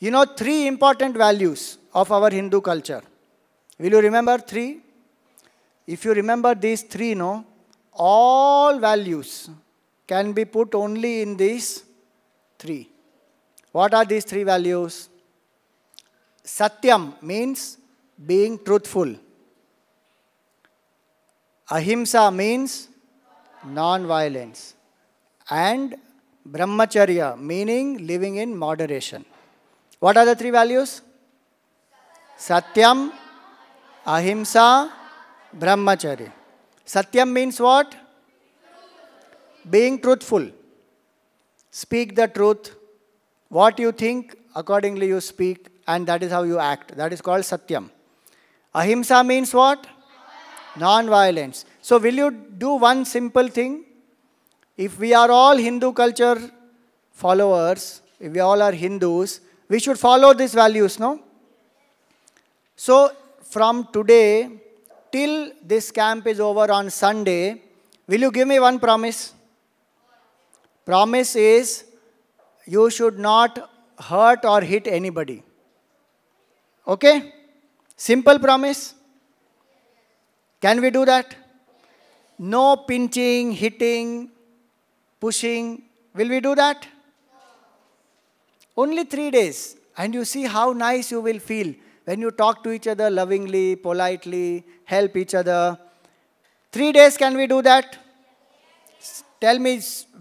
You know three important values of our Hindu culture. Will you remember three? If you remember these three, no, all values can be put only in these three. What are these three values? Satyam means being truthful. Ahimsa means non-violence. And Brahmacharya meaning living in moderation. What are the three values? Satyam, Ahimsa, Brahmacharya. Satyam means what? Being truthful. Speak the truth. What you think, accordingly you speak, and that is how you act. That is called Satyam. Ahimsa means what? Non-violence. So will you do one simple thing? If we are all Hindu culture followers, if we all are Hindus, we should follow these values, no? So, from today till this camp is over on Sunday, will you give me one promise? Promise is you should not hurt or hit anybody. Okay? Simple promise. Can we do that? No pinching, hitting, pushing. Will we do that? Only three days. And you see how nice you will feel when you talk to each other lovingly, politely, help each other. Three days, can we do that? Yes. Tell me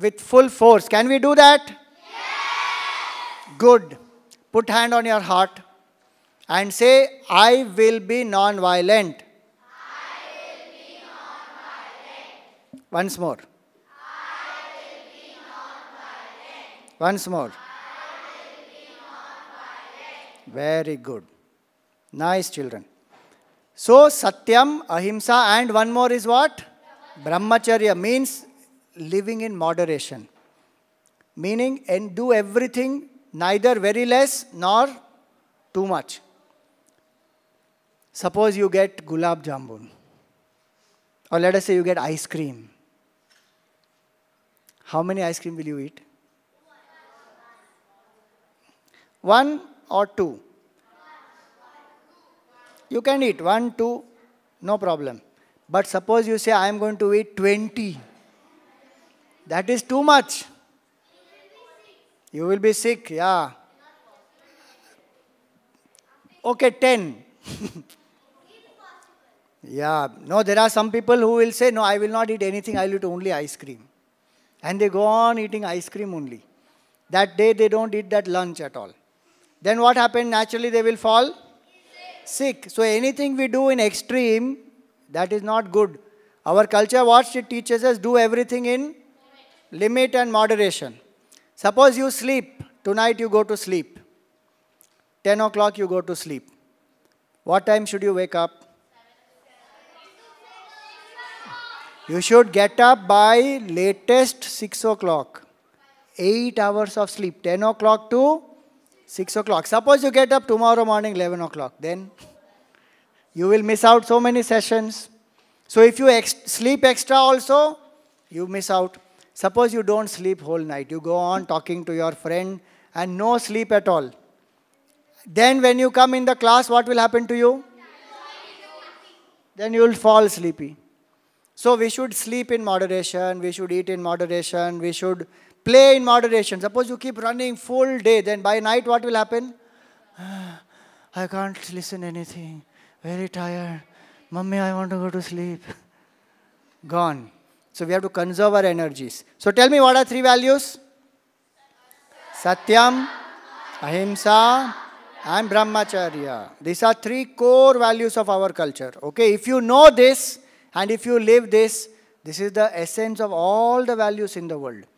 with full force, can we do that? Yes. Good. Put hand on your heart and say, I will be non-violent. Non Once more. Non Once more. Very good. Nice children. So, Satyam, Ahimsa, and one more is what? Brahmacharya means living in moderation. Meaning, and do everything neither very less nor too much. Suppose you get gulab jamun, or let us say you get ice cream. How many ice cream will you eat? One or 2? You can eat 1, 2, no problem. But suppose you say, I am going to eat 20. That is too much. You will be sick, yeah. Okay, 10. yeah, no, there are some people who will say, No, I will not eat anything, I will eat only ice cream. And they go on eating ice cream only. That day they don't eat that lunch at all then what happened? Naturally, they will fall sick. sick. So anything we do in extreme, that is not good. Our culture, what it teaches us, do everything in limit and moderation. Suppose you sleep. Tonight you go to sleep. 10 o'clock you go to sleep. What time should you wake up? You should get up by latest 6 o'clock. 8 hours of sleep. 10 o'clock to 6 o'clock. Suppose you get up tomorrow morning 11 o'clock, then you will miss out so many sessions. So if you ex sleep extra also, you miss out. Suppose you don't sleep whole night. You go on talking to your friend and no sleep at all. Then when you come in the class, what will happen to you? Then you will fall sleepy. So we should sleep in moderation, we should eat in moderation, we should play in moderation. Suppose you keep running full day, then by night what will happen? I can't listen anything. Very tired. Mummy, I want to go to sleep. Gone. So we have to conserve our energies. So tell me what are three values? Satyam, Ahimsa, and Brahmacharya. These are three core values of our culture. Okay, if you know this, and if you live this, this is the essence of all the values in the world.